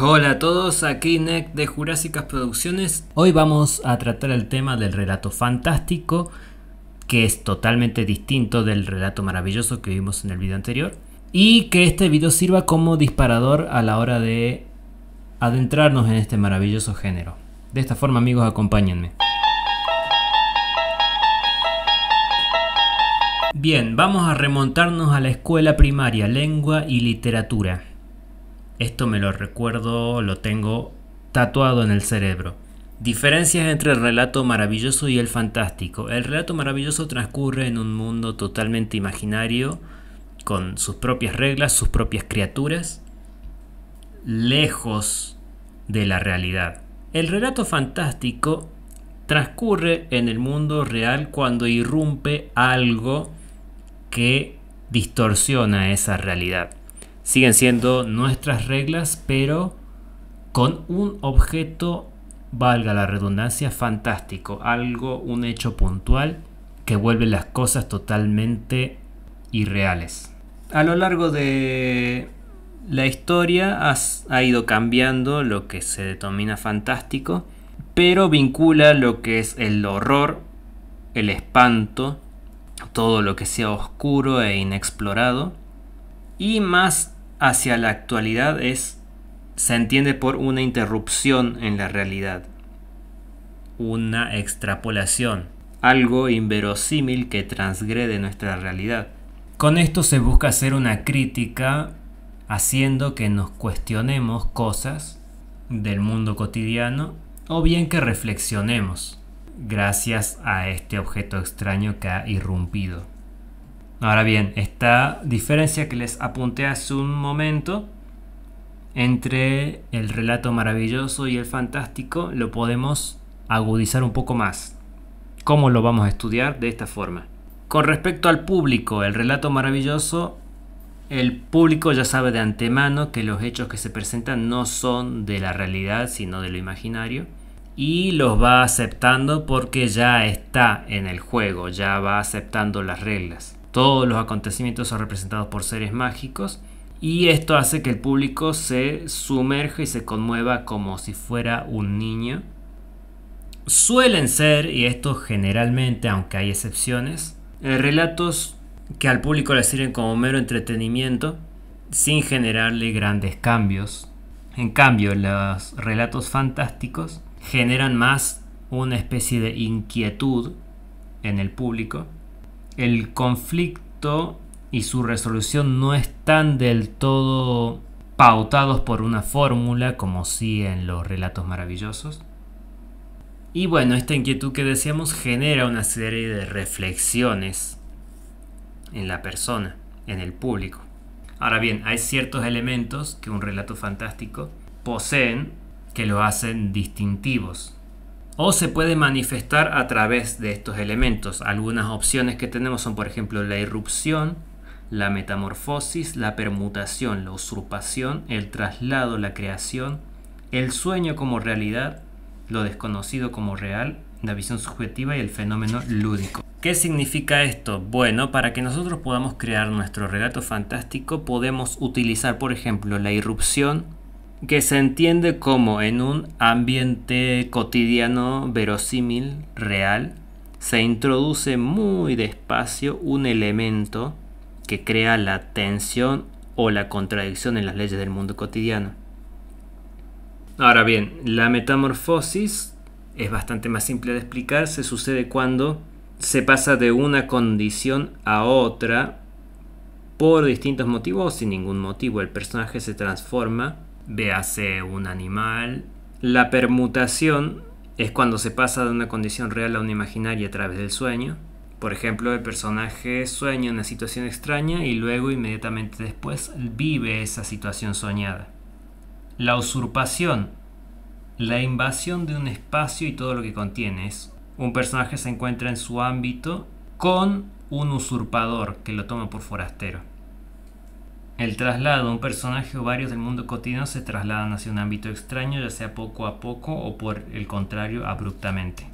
Hola a todos, aquí Nick de Jurásicas Producciones. Hoy vamos a tratar el tema del relato fantástico, que es totalmente distinto del relato maravilloso que vimos en el video anterior. Y que este video sirva como disparador a la hora de adentrarnos en este maravilloso género. De esta forma amigos, acompáñenme. Bien, vamos a remontarnos a la escuela primaria, lengua y literatura. Esto me lo recuerdo, lo tengo tatuado en el cerebro. Diferencias entre el relato maravilloso y el fantástico. El relato maravilloso transcurre en un mundo totalmente imaginario, con sus propias reglas, sus propias criaturas, lejos de la realidad. El relato fantástico transcurre en el mundo real cuando irrumpe algo que distorsiona esa realidad siguen siendo nuestras reglas, pero con un objeto, valga la redundancia, fantástico, algo, un hecho puntual que vuelve las cosas totalmente irreales. A lo largo de la historia ha ido cambiando lo que se denomina fantástico, pero vincula lo que es el horror, el espanto, todo lo que sea oscuro e inexplorado, y más hacia la actualidad es, se entiende por una interrupción en la realidad, una extrapolación, algo inverosímil que transgrede nuestra realidad. Con esto se busca hacer una crítica haciendo que nos cuestionemos cosas del mundo cotidiano o bien que reflexionemos gracias a este objeto extraño que ha irrumpido. Ahora bien, esta diferencia que les apunté hace un momento entre el relato maravilloso y el fantástico lo podemos agudizar un poco más. ¿Cómo lo vamos a estudiar? De esta forma. Con respecto al público, el relato maravilloso, el público ya sabe de antemano que los hechos que se presentan no son de la realidad, sino de lo imaginario y los va aceptando porque ya está en el juego, ya va aceptando las reglas. Todos los acontecimientos son representados por seres mágicos y esto hace que el público se sumerja y se conmueva como si fuera un niño. Suelen ser, y esto generalmente, aunque hay excepciones, eh, relatos que al público le sirven como mero entretenimiento sin generarle grandes cambios. En cambio, los relatos fantásticos generan más una especie de inquietud en el público el conflicto y su resolución no están del todo pautados por una fórmula como si en los relatos maravillosos. Y bueno, esta inquietud que decíamos genera una serie de reflexiones en la persona, en el público. Ahora bien, hay ciertos elementos que un relato fantástico poseen que lo hacen distintivos o se puede manifestar a través de estos elementos. Algunas opciones que tenemos son, por ejemplo, la irrupción, la metamorfosis, la permutación, la usurpación, el traslado, la creación, el sueño como realidad, lo desconocido como real, la visión subjetiva y el fenómeno lúdico. ¿Qué significa esto? Bueno, para que nosotros podamos crear nuestro relato fantástico podemos utilizar, por ejemplo, la irrupción, que se entiende como en un ambiente cotidiano verosímil, real, se introduce muy despacio un elemento que crea la tensión o la contradicción en las leyes del mundo cotidiano. Ahora bien, la metamorfosis es bastante más simple de explicar, se sucede cuando se pasa de una condición a otra por distintos motivos o sin ningún motivo. El personaje se transforma véase un animal. La permutación es cuando se pasa de una condición real a una imaginaria a través del sueño. Por ejemplo, el personaje sueña una situación extraña y luego inmediatamente después vive esa situación soñada. La usurpación, la invasión de un espacio y todo lo que contiene. Es un personaje se encuentra en su ámbito con un usurpador que lo toma por forastero. El traslado un personaje o varios del mundo cotidiano se trasladan hacia un ámbito extraño, ya sea poco a poco o por el contrario abruptamente.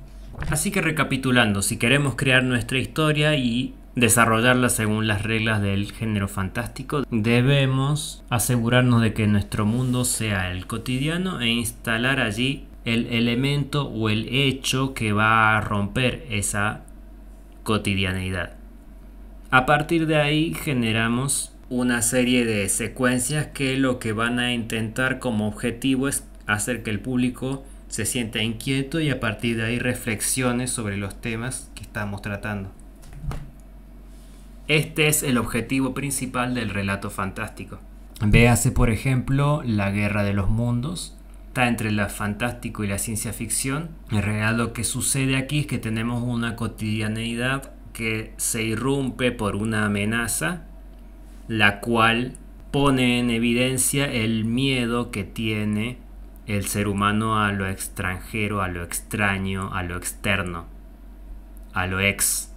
Así que recapitulando, si queremos crear nuestra historia y desarrollarla según las reglas del género fantástico, debemos asegurarnos de que nuestro mundo sea el cotidiano e instalar allí el elemento o el hecho que va a romper esa cotidianeidad. A partir de ahí generamos una serie de secuencias que lo que van a intentar como objetivo es hacer que el público se sienta inquieto y a partir de ahí reflexiones sobre los temas que estamos tratando. Este es el objetivo principal del relato fantástico. Véase, por ejemplo, La Guerra de los Mundos. Está entre la fantástico y la ciencia ficción. En realidad lo que sucede aquí es que tenemos una cotidianeidad que se irrumpe por una amenaza la cual pone en evidencia el miedo que tiene el ser humano a lo extranjero, a lo extraño, a lo externo, a lo ex.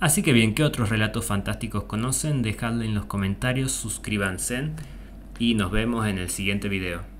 Así que bien, ¿qué otros relatos fantásticos conocen? Dejadlo en los comentarios, suscríbanse y nos vemos en el siguiente video.